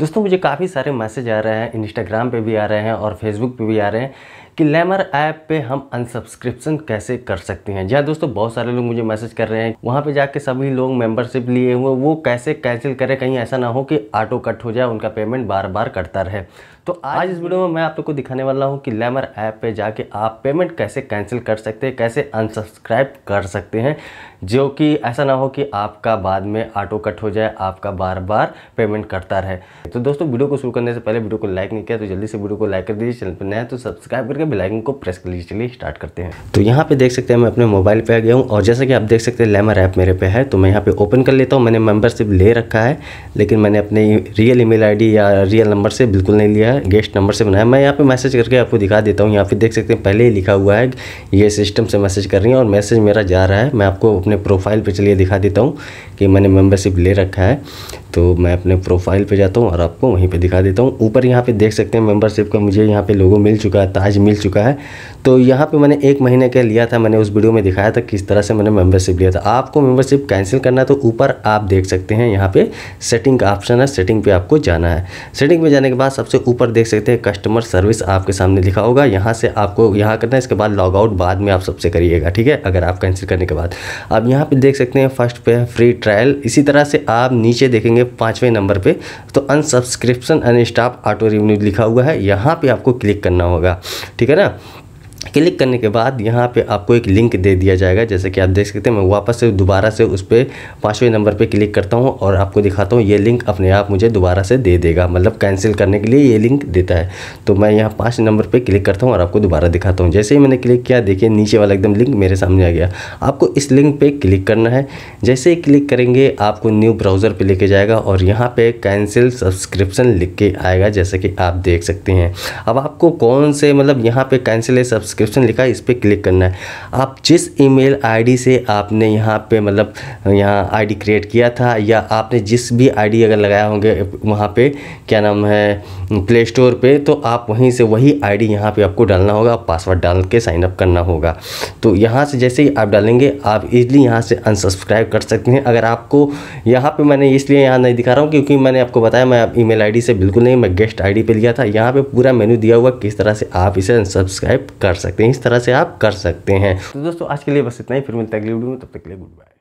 दोस्तों मुझे काफ़ी सारे मैसेज आ रहे हैं इंस्टाग्राम पे भी आ रहे हैं और फेसबुक पे भी आ रहे हैं कि लेमर ऐप पे हम अनसब्सक्रिप्शन कैसे कर सकते हैं जहाँ दोस्तों बहुत सारे लोग मुझे मैसेज कर रहे हैं वहाँ पे जाके सभी लोग मेंबरशिप लिए हुए वो कैसे कैंसिल करें कहीं ऐसा ना हो कि ऑटो कट हो जाए उनका पेमेंट बार बार कटता रहे तो आज इस वीडियो में मैं आप लोग को दिखाने वाला हूँ कि लेमर ऐप पे जाके आप पेमेंट कैसे कैंसिल कर सकते हैं कैसे अनसब्सक्राइब कर सकते हैं जो कि ऐसा ना हो कि आपका बाद में ऑटो कट हो जाए आपका बार बार पेमेंट करता रहे तो दोस्तों वीडियो को शुरू करने से पहले वीडियो को लाइक नहीं किया तो जल्दी से वीडियो को लाइक कर दीजिए चैनल पर नया तो सब्सक्राइब करके करके बेलाइकन को प्रेस कर लीजिए चलिए स्टार्ट करते हैं तो यहाँ पे देख सकते हैं मैं अपने मोबाइल पे आ गया हूँ और जैसा कि आप देख सकते हैं लेमर ऐप मेरे पे है तो मैं यहाँ पे ओपन कर लेता हूँ मैंने मेंबरशिप ले रखा है लेकिन मैंने अपने रियल ई मेल या रियल नंबर से बिल्कुल नहीं लिया है गेस्ट नंबर से बनाया मैं यहाँ पर मैसेज करके आपको दिखा देता हूँ यहाँ पर देख सकते हैं पहले ही लिखा हुआ है ये सिस्टम से मैसेज कर रही है और मैसेज मेरा जा रहा है मैं आपको अपने प्रोफाइल पर चलिए दिखा देता हूँ कि मैंने मेम्बरशिप ले रखा है तो मैं अपने प्रोफाइल पे जाता हूँ और आपको वहीं पे दिखा देता हूँ ऊपर यहाँ पे देख सकते हैं मेंबरशिप का मुझे यहाँ पे लोगों मिल चुका है ताज मिल चुका है तो यहाँ पे मैंने एक महीने का लिया था मैंने उस वीडियो में दिखाया था किस तरह से मैंने मेम्बरशिप लिया था आपको मेम्बरशिप कैंसिल करना तो ऊपर आप देख सकते हैं यहाँ पर सेटिंग का ऑप्शन है सेटिंग पर आपको जाना है सेटिंग में जाने के बाद सबसे ऊपर देख सकते हैं कस्टमर सर्विस आपके सामने लिखा होगा यहाँ से आपको यहाँ करना है इसके बाद लॉगआउट बाद में आप सबसे करिएगा ठीक है अगर आप कैंसिल करने के बाद आप यहाँ पर देख सकते हैं फर्स्ट पे फ्री ट्रायल इसी तरह से आप नीचे देखेंगे होंगे पाँचवें नंबर पर तो अनसब्सक्रिप्शन अनस्टाफ ऑटो रिव्यू लिखा हुआ है यहाँ पर आपको क्लिक करना होगा ठीक है ना क्लिक करने के बाद यहाँ पे आपको एक लिंक दे दिया जाएगा जैसे कि आप देख सकते हैं मैं वापस से दोबारा से उस पर पाँचवें नंबर पे क्लिक करता हूँ और आपको दिखाता हूँ ये लिंक अपने आप मुझे दोबारा से दे देगा मतलब कैंसिल करने के लिए ये लिंक देता है तो मैं यहाँ पाँच नंबर पर क्लिक करता हूँ और आपको दोबारा दिखाता हूँ जैसे ही मैंने क्लिक किया देखिए नीचे वाला एकदम लिंक मेरे सामने आ गया आपको इस लिंक पर क्लिक करना है जैसे ही क्लिक करेंगे आपको न्यू ब्राउज़र पर लेके जाएगा और यहाँ पर कैंसिल सब्सक्रिप्शन लिख के आएगा जैसे कि आप देख सकते हैं अब आपको कौन से मतलब यहाँ पर कैंसिल सब सब्सक्रिप्शन लिखा है इस पर क्लिक करना है आप जिस ईमेल आईडी से आपने यहाँ पे मतलब यहाँ आईडी क्रिएट किया था या आपने जिस भी आईडी अगर लगाया होंगे वहाँ पे क्या नाम है प्ले स्टोर पर तो आप वहीं से वही आई डी यहाँ आपको डालना होगा पासवर्ड डाल के साइन अप करना होगा तो यहाँ से जैसे ही आप डालेंगे आप इजली यहाँ से अनसब्सक्राइब कर सकते हैं अगर आपको यहाँ पे मैंने इसलिए यहाँ नहीं दिखा रहा हूँ क्योंकि मैंने आपको बताया मैं ई मेल आईडी से बिल्कुल नहीं मैं गेस्ट आईडी पे लिया था यहाँ पे पूरा मेन्यू दिया हुआ किस तरह से आप इसे अनसब्सक्राइब कर सकते हैं इस तरह से आप कर सकते हैं तो दोस्तों आज के लिए बस इतना ही फिर मिलता है अगली वीडियो में तब तक के लिए गुड बाय